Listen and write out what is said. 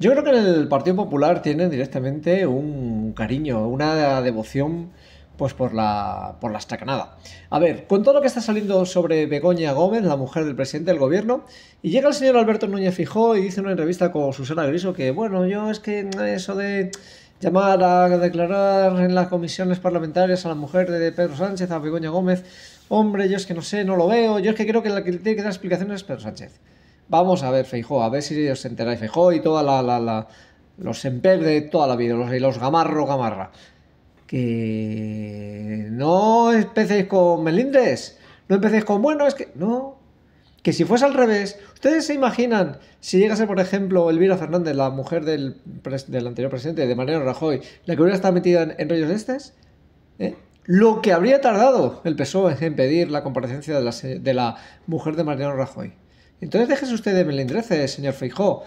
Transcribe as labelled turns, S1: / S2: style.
S1: Yo creo que en el Partido Popular tienen directamente un cariño, una devoción pues por la, por la estacanada. A ver, con todo lo que está saliendo sobre Begoña Gómez, la mujer del presidente del gobierno, y llega el señor Alberto Núñez Fijó y dice en una entrevista con Susana Griso que, bueno, yo es que eso de llamar a declarar en las comisiones parlamentarias a la mujer de Pedro Sánchez, a Begoña Gómez, hombre, yo es que no sé, no lo veo, yo es que creo que la que tiene que dar explicaciones es Pedro Sánchez. Vamos a ver, Feijó, a ver si os enteráis, Feijó y toda la, la, la los emperde, toda la vida, los, los Gamarro, Gamarra. Que no empecéis con melindres, no empecéis con, bueno, es que no. Que si fuese al revés, ¿ustedes se imaginan si llegase, por ejemplo, Elvira Fernández, la mujer del, anterior presidente, de Mariano Rajoy, la que hubiera estado metida en, rollos de estos? ¿eh? Lo que habría tardado el PSOE en pedir la comparecencia de la mujer de Mariano Rajoy. Entonces déjese usted de melindreces, señor Feijó.